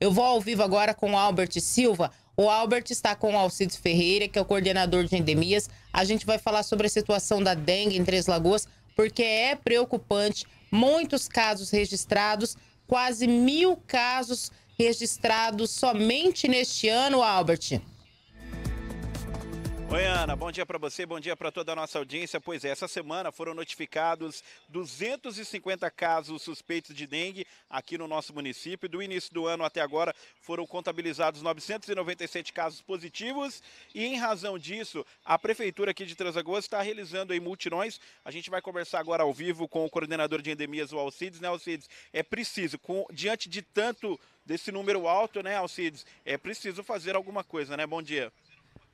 Eu vou ao vivo agora com o Albert Silva. O Albert está com o Alcides Ferreira, que é o coordenador de endemias. A gente vai falar sobre a situação da dengue em Três Lagoas, porque é preocupante. Muitos casos registrados, quase mil casos registrados somente neste ano, Albert. Oi, Ana, bom dia para você, bom dia para toda a nossa audiência. Pois é, essa semana foram notificados 250 casos suspeitos de dengue aqui no nosso município. Do início do ano até agora foram contabilizados 997 casos positivos e, em razão disso, a Prefeitura aqui de Transagoas está realizando aí multirões. A gente vai conversar agora ao vivo com o coordenador de endemias, o Alcides. Né, Alcides, é preciso, com, diante de tanto, desse número alto, né, Alcides, é preciso fazer alguma coisa, né? Bom dia.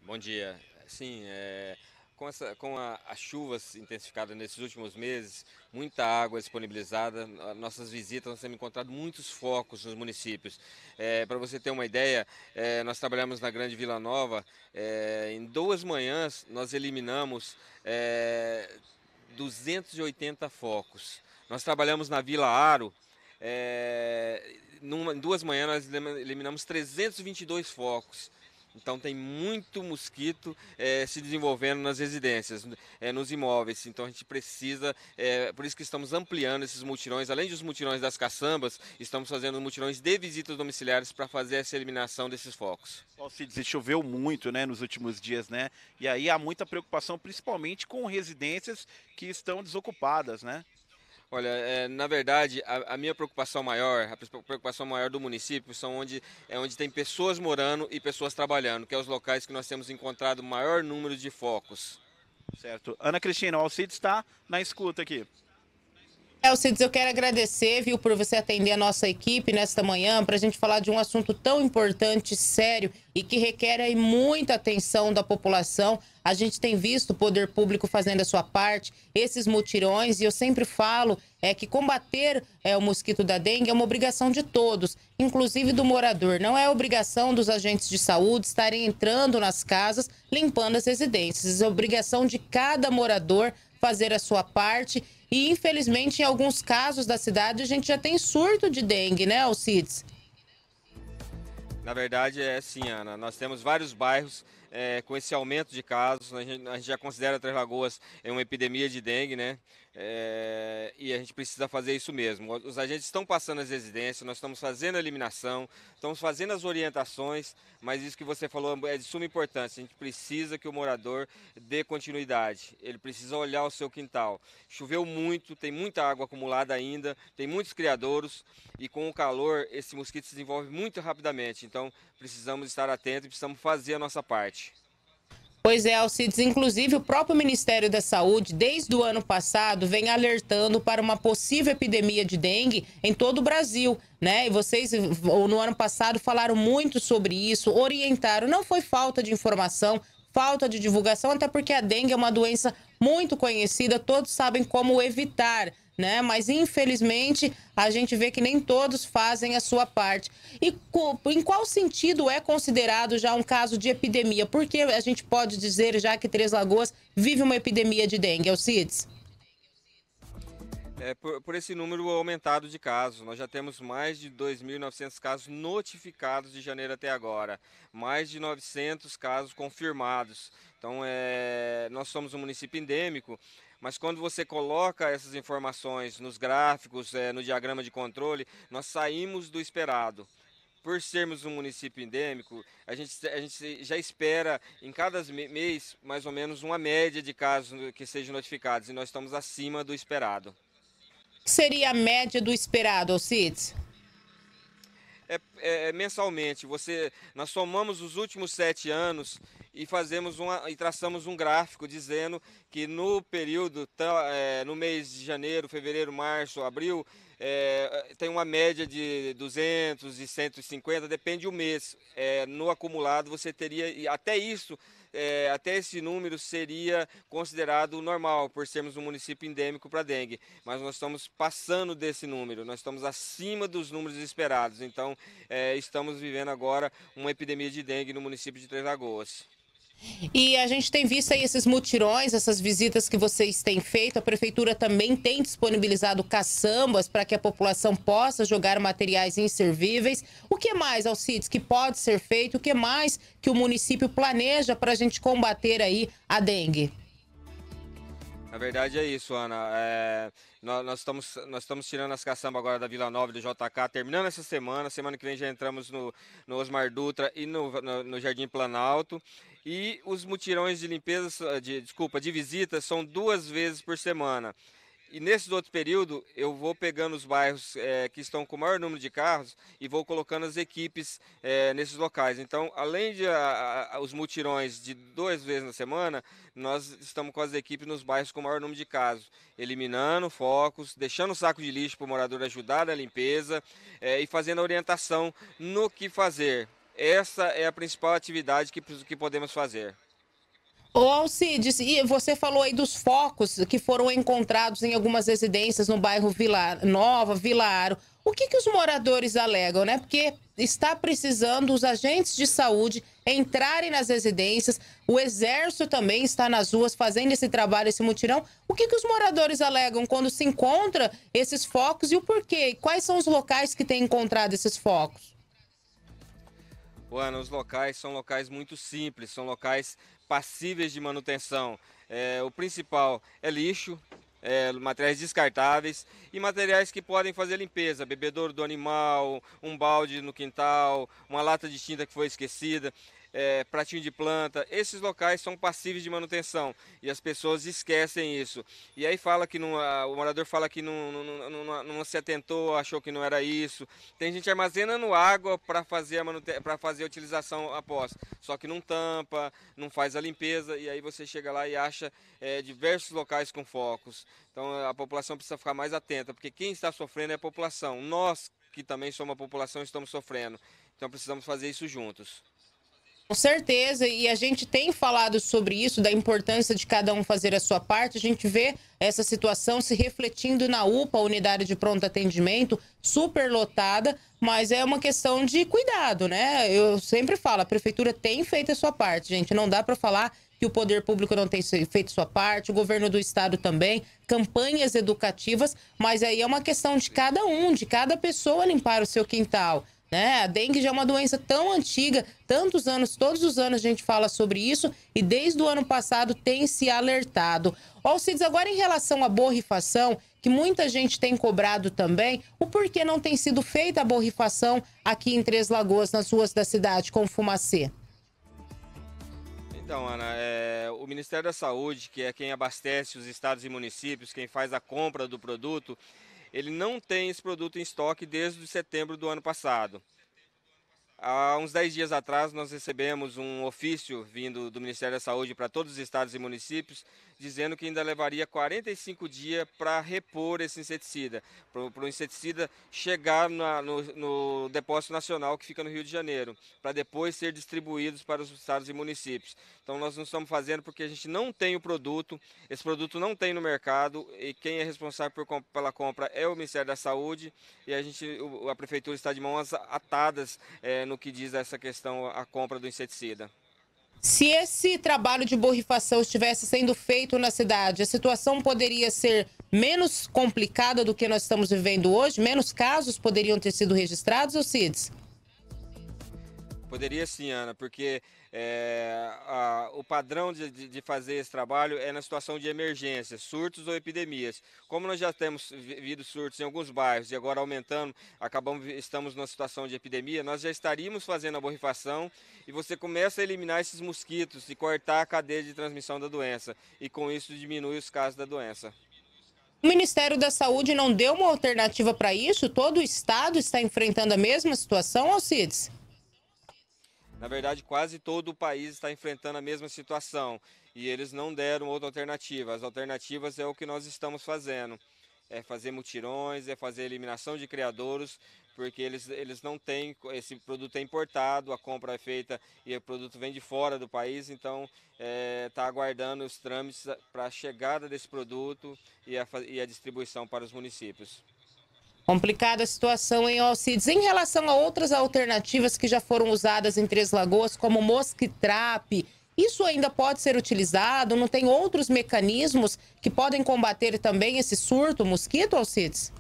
Bom dia. Sim, é, com, essa, com a, as chuvas intensificadas nesses últimos meses, muita água disponibilizada, nossas visitas, nós temos encontrado muitos focos nos municípios. É, eh, Para você ter uma ideia, é, nós trabalhamos na Grande Vila Nova, é, em duas manhãs nós eliminamos 280 focos. Nós trabalhamos na Vila Aro, numa, em duas manhãs nós eliminamos 322 focos. Então tem muito mosquito é, se desenvolvendo nas residências, é, nos imóveis. Então a gente precisa, é, por isso que estamos ampliando esses mutirões, além dos mutirões das caçambas, estamos fazendo mutirões de visitas domiciliares para fazer essa eliminação desses focos. Alcides, choveu muito né, nos últimos dias, né? E aí há muita preocupação, principalmente com residências que estão desocupadas, né? Olha, é, na verdade, a, a, minha preocupação maior, a preocupação maior do município, são onde, é onde tem pessoas morando e pessoas trabalhando, que é os locais que nós temos encontrado maior número de focos. Certo. Ana Cristina, o Alcides está na escuta aqui. Elcides, eu quero agradecer, viu, por você atender a nossa equipe nesta manhã, para a gente falar de um assunto tão importante, sério e que requer aí muita atenção da população. A gente tem visto o poder público fazendo a sua parte, esses mutirões, e eu sempre falo é que combater é, o mosquito da dengue é uma obrigação de todos, inclusive do morador. Não é obrigação dos agentes de saúde estarem entrando nas casas, limpando as residências. É obrigação de cada morador fazer a sua parte. E, infelizmente, em alguns casos da cidade, a gente já tem surto de dengue, né, Alcides? Na verdade, é sim, Ana. Nós temos vários bairros é, com esse aumento de casos. A gente, a gente já considera Três Lagoas eh, uma epidemia de dengue, né? É, e a gente precisa fazer isso mesmo. Os agentes estão passando as residências, nós estamos fazendo a eliminação, estamos fazendo as orientações, mas isso que você falou é de suma importância. A gente precisa que o morador dê continuidade, ele precisa olhar o seu quintal. Choveu muito, tem muita água acumulada ainda, tem muitos criadouros e com o calor esse mosquito se desenvolve muito rapidamente. Então precisamos estar atentos e precisamos fazer a nossa parte. Pois é, Alcides, inclusive o próprio Ministério da Saúde, desde o ano passado, vem alertando para uma possível epidemia de dengue em todo o Brasil, né? E vocês no ano passado falaram muito sobre isso, orientaram. Não foi falta de informação, falta de divulgação, até porque a dengue é uma doença muito conhecida, todos sabem como evitar né? Mas infelizmente a gente vê que nem todos fazem a sua parte. E em qual sentido é considerado já um caso de epidemia? Porque a gente pode dizer já que Três Lagoas vive uma epidemia de dengue, Alcides? É, por, por, esse número aumentado de casos. Nós já temos mais de 2.900 casos notificados de janeiro até agora, mais de 900 casos confirmados. Então, é, nós somos um município endêmico mas quando você coloca essas informações nos gráficos, é, no diagrama de controle, nós saímos do esperado. Por sermos um município endêmico, a gente, a gente já espera em cada mês mais ou menos uma média de casos que sejam notificados e nós estamos acima do esperado. Seria a média do esperado, Cids? É, é, é, mensalmente. Você, nós somamos os últimos sete anos e fazemos uma, e traçamos um gráfico dizendo que no período, é, no mês de janeiro, fevereiro, março, abril, é, tem uma média de 200 e 150, depende o mês. É, no acumulado você teria, até isso, é, até esse número seria considerado normal, por sermos um município endêmico para dengue. Mas nós estamos passando desse número, nós estamos acima dos números esperados. Então, é, estamos vivendo agora uma epidemia de dengue no município de Três Lagoas. E a gente tem visto aí esses mutirões, essas visitas que vocês têm feito. A prefeitura também tem disponibilizado caçambas para que a população possa jogar materiais inservíveis. O que mais, Alcides, que pode ser feito? O que mais que o município planeja para a gente combater aí a dengue? A verdade é isso, Ana. É, nós, nós, estamos, nós estamos tirando as caçambas agora da Vila Nova do JK, terminando essa semana. Semana que vem já entramos no, no Osmar Dutra e no, no, no Jardim Planalto. E os mutirões de limpeza, de, desculpa, de visitas são duas vezes por semana. E nesse outro período, eu vou pegando os bairros é, que estão com o maior número de carros e vou colocando as equipes é, nesses locais. Então, além de a, a, os mutirões de duas vezes na semana, nós estamos com as equipes nos bairros com o maior número de casos, eliminando focos, deixando o saco de lixo para o morador ajudar na limpeza é, e fazendo a orientação no que fazer. Essa é a principal atividade que, que podemos fazer. Ô Alcides, e você falou aí dos focos que foram encontrados em algumas residências no bairro Vila Nova, Vila Aro. O que, que os moradores alegam, né? Porque está precisando os agentes de saúde entrarem nas residências, o exército também está nas ruas fazendo esse trabalho, esse mutirão. O que, que os moradores alegam quando se encontra esses focos e o porquê? Quais são os locais que têm encontrado esses focos? Bueno, os locais são locais muito simples, são locais passíveis de manutenção. É, o principal é lixo, é, materiais descartáveis e materiais que podem fazer limpeza, bebedouro do animal, um balde no quintal, uma lata de tinta que foi esquecida é, Pratinho de Planta, esses locais são passíveis de manutenção e as pessoas esquecem isso. E aí fala que não, o morador fala que não, não, não, não, se atentou, achou que não era isso. Tem gente armazenando água para fazer, a fazer a utilização após, só que não tampa, não faz a limpeza e aí você chega lá e acha é, diversos locais com focos. Então a população precisa ficar mais atenta, porque quem está sofrendo é a população. Nós, que também somos a população, estamos sofrendo. Então precisamos fazer isso juntos. Com certeza, e a gente tem falado sobre isso, da importância de cada um fazer a sua parte. A gente vê essa situação se refletindo na UPA, unidade de pronto atendimento, superlotada, mas é uma questão de cuidado, né? Eu sempre falo, a prefeitura tem feito a sua parte, gente. Não dá para falar que o poder público não tem feito a sua parte, o governo do estado também, campanhas educativas, mas aí é uma questão de cada um, de cada pessoa limpar o seu quintal. Né? A dengue já é uma doença tão antiga, tantos anos, todos os anos a gente fala sobre isso e desde o ano passado tem se alertado. Alcides, agora em relação à borrifação, que muita gente tem cobrado também, o porquê não tem sido feita a borrifação aqui em Três Lagoas, nas ruas da cidade, com fumacê? Então, Ana, é, o Ministério da Saúde, que é quem abastece os estados e municípios, quem faz a compra do produto, ele não tem esse produto em estoque desde setembro do ano passado. Há uns 10 dias atrás, nós recebemos um ofício vindo do Ministério da Saúde para todos os estados e municípios dizendo que ainda levaria 45 dias para repor esse inseticida, para o inseticida chegar na, no, no depósito nacional que fica no Rio de Janeiro, para depois ser distribuídos para os estados e municípios. Então nós não estamos fazendo porque a gente não tem o produto, esse produto não tem no mercado e quem é responsável por, pela compra é o Ministério da Saúde e a gente, a prefeitura está de mãos atadas é, no que diz essa questão a compra do inseticida. Se esse trabalho de borrifação estivesse sendo feito na cidade, a situação poderia ser menos complicada do que nós estamos vivendo hoje? Menos casos poderiam ter sido registrados, ou Cides? Poderia sim, Ana, porque é, a, o padrão de, de, fazer esse trabalho é na situação de emergência, surtos ou epidemias. Como nós já temos vivido surtos em alguns bairros e agora aumentando, acabamos, estamos numa situação de epidemia, nós já estaríamos fazendo a borrifação e você começa a eliminar esses mosquitos e cortar a cadeia de transmissão da doença. E com isso diminui os casos da doença. O Ministério da Saúde não deu uma alternativa para isso? Todo o estado está enfrentando a mesma situação, Alcides? Na verdade, quase todo o país está enfrentando a mesma situação e eles não deram outra alternativa. As alternativas é o que nós estamos fazendo. É fazer mutirões, é fazer eliminação de criadouros, porque eles, eles não têm, esse produto é importado, a compra é feita e o produto vem de fora do país, então está é, tá aguardando os trâmites para a chegada desse produto e a, e a distribuição para os municípios. Complicada a situação em Alcides. Em relação a outras alternativas que já foram usadas em Três Lagoas, como mosquitrap, isso ainda pode ser utilizado? Não tem outros mecanismos que podem combater também esse surto mosquito, Alcides?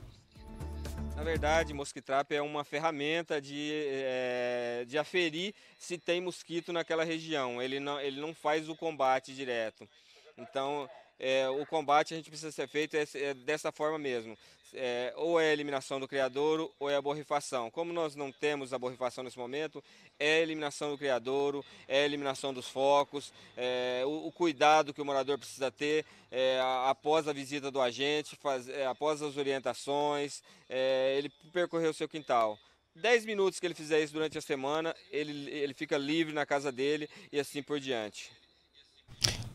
Na verdade, mosquitrap é uma ferramenta de, é, de aferir se tem mosquito naquela região. Ele não, ele não faz o combate direto. Então, é, o combate a gente precisa ser feito é, é dessa forma mesmo é, ou é a eliminação do criadouro ou é a borrifação. Como nós não temos a borrifação nesse momento, é a eliminação do criadouro, é a eliminação dos focos, é, o, o, cuidado que o morador precisa ter é, após a visita do agente, faz, é, após as orientações, é, ele percorrer o seu quintal. 10 minutos que ele fizer isso durante a semana, ele, ele fica livre na casa dele e assim por diante.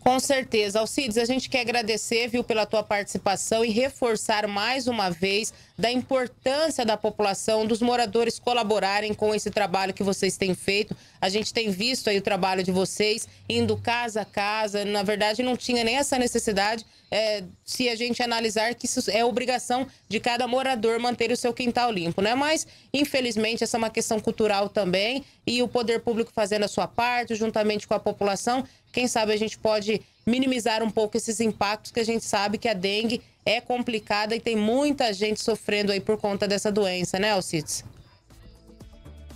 Com certeza. Alcides, a gente quer agradecer, viu, pela tua participação e reforçar mais uma vez da importância da população, dos moradores colaborarem com esse trabalho que vocês têm feito. A gente tem visto aí o trabalho de vocês indo casa a casa. Na verdade, não tinha nem essa necessidade é, se a gente analisar que isso é obrigação de cada morador manter o seu quintal limpo, né? Mas, infelizmente, essa é uma questão cultural também e o poder público fazendo a sua parte, juntamente com a população, quem sabe a gente pode minimizar um pouco esses impactos que a gente sabe que a dengue é complicada e tem muita gente sofrendo aí por conta dessa doença, né, Alcides?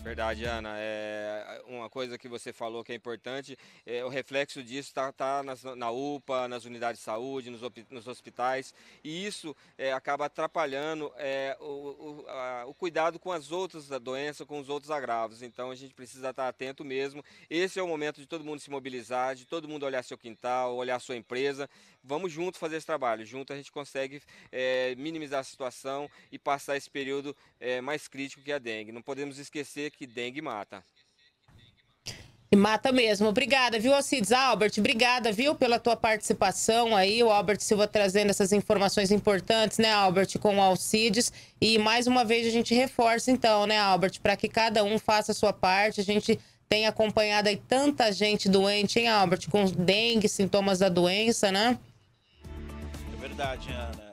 Verdade, Ana. É, uma coisa que você falou que é importante, é, o reflexo disso está tá, tá na UPA, nas unidades de saúde, nos, nos hospitais, e isso é, acaba atrapalhando é, o, o, cuidado com as outras doenças, com os outros agravos. Então a gente precisa estar atento mesmo. Esse é o momento de todo mundo se mobilizar, de todo mundo olhar seu quintal, olhar sua empresa. Vamos juntos fazer esse trabalho. Junto a gente consegue é, minimizar a situação e passar esse período é, mais crítico que a dengue. Não podemos esquecer que dengue mata mata mesmo. Obrigada, viu, Alcides? Ah, Albert, obrigada, viu, pela tua participação aí. O Albert Silva trazendo essas informações importantes, né, Albert, com o Alcides. E mais uma vez a gente reforça, então, né, Albert, para que cada um faça a sua parte. A gente tem acompanhado aí tanta gente doente, hein, Albert, com dengue, sintomas da doença, né? É verdade, Ana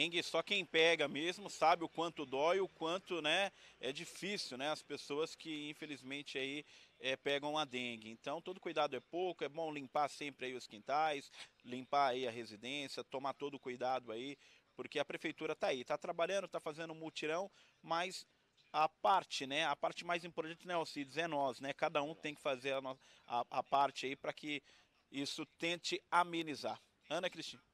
perrengue, só quem pega mesmo sabe o quanto dói, o quanto né, é difícil, né? As pessoas que infelizmente aí é, pegam a dengue. Então todo cuidado é pouco, é bom limpar sempre aí os quintais, limpar aí a residência, tomar todo cuidado aí, porque a prefeitura tá aí, tá trabalhando, tá fazendo um mutirão, mas a parte, né? A parte mais importante, né, Alcides, é nós, né? Cada um tem que fazer a, a, a parte aí para que isso tente amenizar. Ana Cristina.